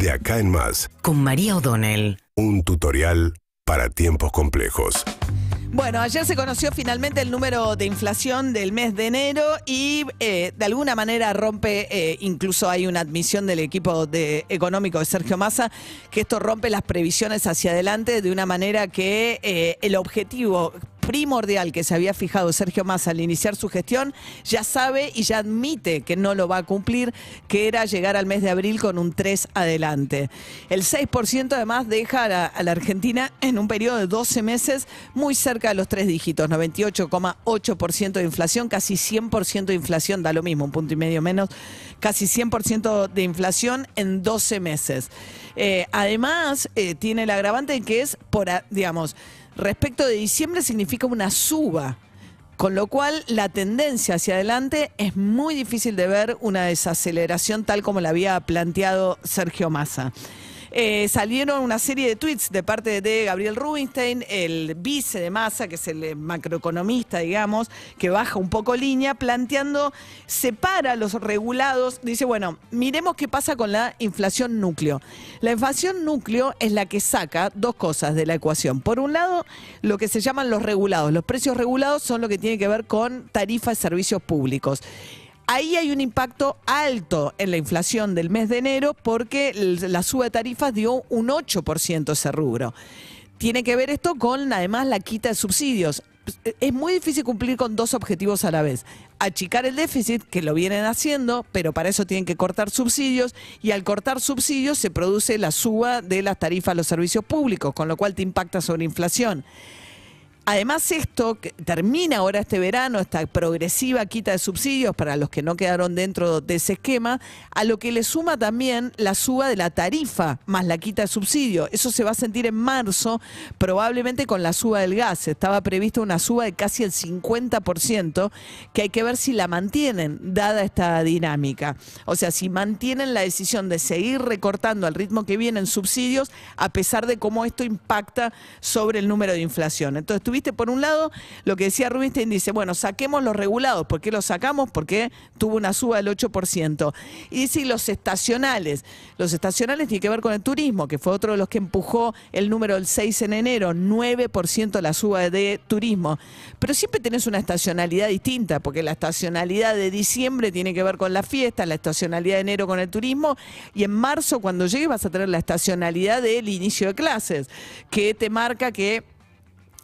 De acá en más. Con María O'Donnell. Un tutorial para tiempos complejos. Bueno, ayer se conoció finalmente el número de inflación del mes de enero y eh, de alguna manera rompe, eh, incluso hay una admisión del equipo de, económico de Sergio Massa, que esto rompe las previsiones hacia adelante de una manera que eh, el objetivo primordial que se había fijado Sergio Massa al iniciar su gestión, ya sabe y ya admite que no lo va a cumplir, que era llegar al mes de abril con un 3 adelante. El 6% además deja a la, Argentina en un periodo de 12 meses muy cerca de los tres dígitos, 98,8% de inflación, casi 100% de inflación, da lo mismo, un punto y medio menos, casi 100% de inflación en 12 meses. Eh, además, eh, tiene el agravante que es, por, digamos, respecto de diciembre significa una suba. Con lo cual, la tendencia hacia adelante es muy difícil de ver una desaceleración tal como la había planteado Sergio Massa. Eh, salieron una serie de tweets de parte de Gabriel Rubinstein, el vice de masa, que es el eh, macroeconomista, digamos, que baja un poco línea, planteando, separa los regulados, dice, bueno, miremos qué pasa con la inflación núcleo. La inflación núcleo es la que saca dos cosas de la ecuación. Por un lado, lo que se llaman los regulados. Los precios regulados son lo que tiene que ver con tarifas de servicios públicos. Ahí hay un impacto alto en la inflación del mes de enero porque la suba de tarifas dio un 8% ese rubro. Tiene que ver esto con además la quita de subsidios. Es muy difícil cumplir con dos objetivos a la vez. Achicar el déficit, que lo vienen haciendo, pero para eso tienen que cortar subsidios y al cortar subsidios se produce la suba de las tarifas a los servicios públicos, con lo cual te impacta sobre inflación. Además, esto termina ahora este verano, esta progresiva quita de subsidios para los que no quedaron dentro de ese esquema, a lo que le suma también la suba de la tarifa más la quita de subsidios, Eso se va a sentir en marzo, probablemente con la suba del gas. Estaba prevista una suba de casi el 50%, que hay que ver si la mantienen, dada esta dinámica. O sea, si mantienen la decisión de seguir recortando al ritmo que vienen subsidios, a pesar de cómo esto impacta sobre el número de inflación. Entonces, por un lado, lo que decía Rubinstein dice, bueno, saquemos los regulados. ¿Por qué los sacamos? Porque tuvo una suba del 8%. Y dice, y los estacionales. Los estacionales tienen que ver con el turismo, que fue otro de los que empujó el número del 6 en enero, 9% la suba de turismo. Pero siempre tenés una estacionalidad distinta, porque la estacionalidad de diciembre tiene que ver con la fiesta, la estacionalidad de enero con el turismo, y en marzo, cuando llegue, vas a tener la estacionalidad del inicio de clases, que te marca que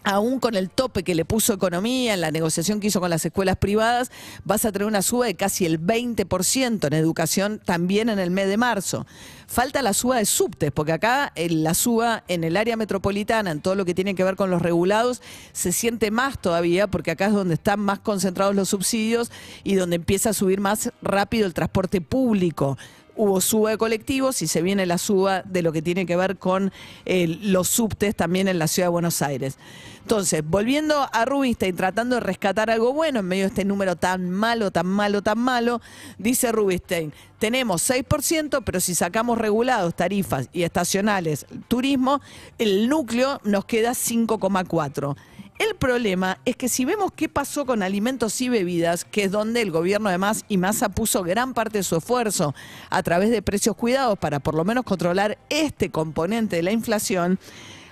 aún con el tope que le puso economía en la negociación que hizo con las escuelas privadas, vas a tener una suba de casi el 20% en educación también en el mes de marzo. Falta la suba de subtes, porque acá eh, la suba en el área metropolitana, en todo lo que tiene que ver con los regulados, se siente más todavía, porque acá es donde están más concentrados los subsidios y donde empieza a subir más rápido el transporte público hubo suba de colectivos y se viene la suba de lo que tiene que ver con eh, los subtes también en la ciudad de Buenos Aires. Entonces, volviendo a Rubinstein, tratando de rescatar algo bueno en medio de este número tan malo, tan malo, tan malo, dice Rubinstein, tenemos 6%, pero si sacamos regulados, tarifas y estacionales, turismo, el núcleo nos queda 5,4%. El problema es que si vemos qué pasó con alimentos y bebidas, que es donde el gobierno además y Massa puso gran parte de su esfuerzo a través de precios cuidados para por lo menos controlar este componente de la inflación,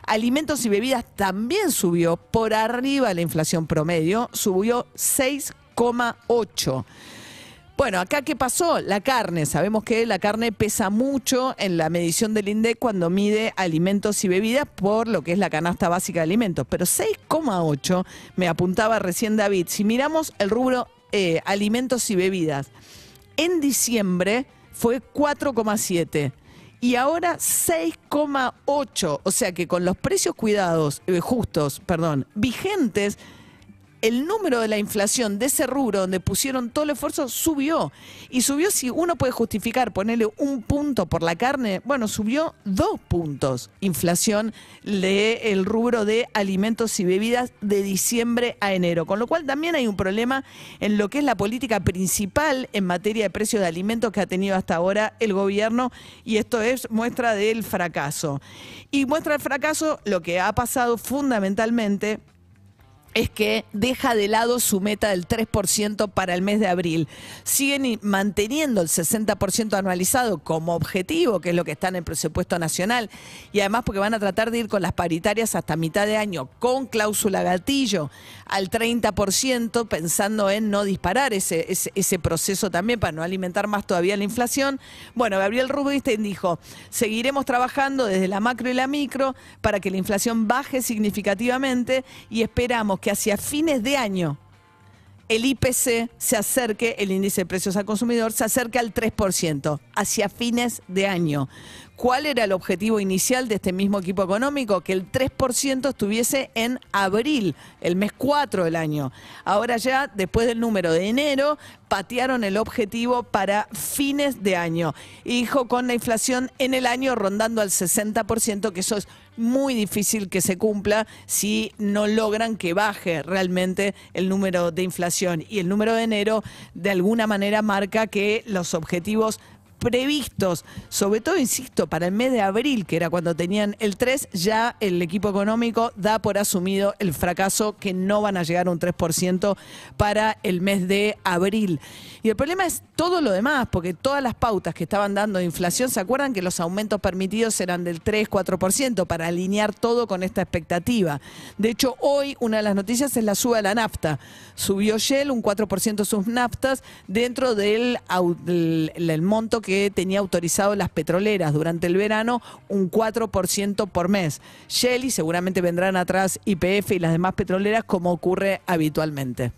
alimentos y bebidas también subió por arriba de la inflación promedio, subió 6,8. Bueno, acá qué pasó? La carne. Sabemos que la carne pesa mucho en la medición del INDEC cuando mide alimentos y bebidas por lo que es la canasta básica de alimentos. Pero 6,8 me apuntaba recién David. Si miramos el rubro eh, alimentos y bebidas, en diciembre fue 4,7 y ahora 6,8. O sea que con los precios cuidados, eh, justos, perdón, vigentes, el número de la inflación de ese rubro donde pusieron todo el esfuerzo subió. Y subió, si uno puede justificar ponerle un punto por la carne, bueno, subió dos puntos. Inflación del el rubro de alimentos y bebidas de diciembre a enero. Con lo cual también hay un problema en lo que es la política principal en materia de precios de alimentos que ha tenido hasta ahora el gobierno. Y esto es muestra del fracaso. Y muestra el fracaso lo que ha pasado fundamentalmente es que deja de lado su meta del 3% para el mes de abril. Siguen manteniendo el 60% anualizado como objetivo, que es lo que está en el presupuesto nacional, y además porque van a tratar de ir con las paritarias hasta mitad de año, con cláusula gatillo al 30%, pensando en no disparar ese, ese, proceso también para no alimentar más todavía la inflación. Bueno, Gabriel Rubinstein dijo, seguiremos trabajando desde la macro y la micro para que la inflación baje significativamente y esperamos que hacia fines de año el IPC se acerque, el índice de precios al consumidor, se acerque al 3%, hacia fines de año. ¿Cuál era el objetivo inicial de este mismo equipo económico? Que el 3% estuviese en abril, el mes 4 del año. Ahora ya, después del número de enero, patearon el objetivo para fines de año. Y dijo con la inflación en el año rondando al 60%, que eso es muy difícil que se cumpla si no logran que baje realmente el número de inflación. Y el número de enero de alguna manera marca que los objetivos previstos, sobre todo, insisto, para el mes de abril, que era cuando tenían el 3, ya el equipo económico da por asumido el fracaso que no van a llegar a un 3% para el mes de abril. Y el problema es todo lo demás, porque todas las pautas que estaban dando de inflación, ¿se acuerdan que los aumentos permitidos eran del 3, 4% para alinear todo con esta expectativa? De hecho, hoy una de las noticias es la suba de la nafta. Subió Shell un 4% sus naftas dentro del monto que tenía autorizado las petroleras durante el verano un 4% por mes. Shell y seguramente vendrán atrás YPF y las demás petroleras como ocurre habitualmente.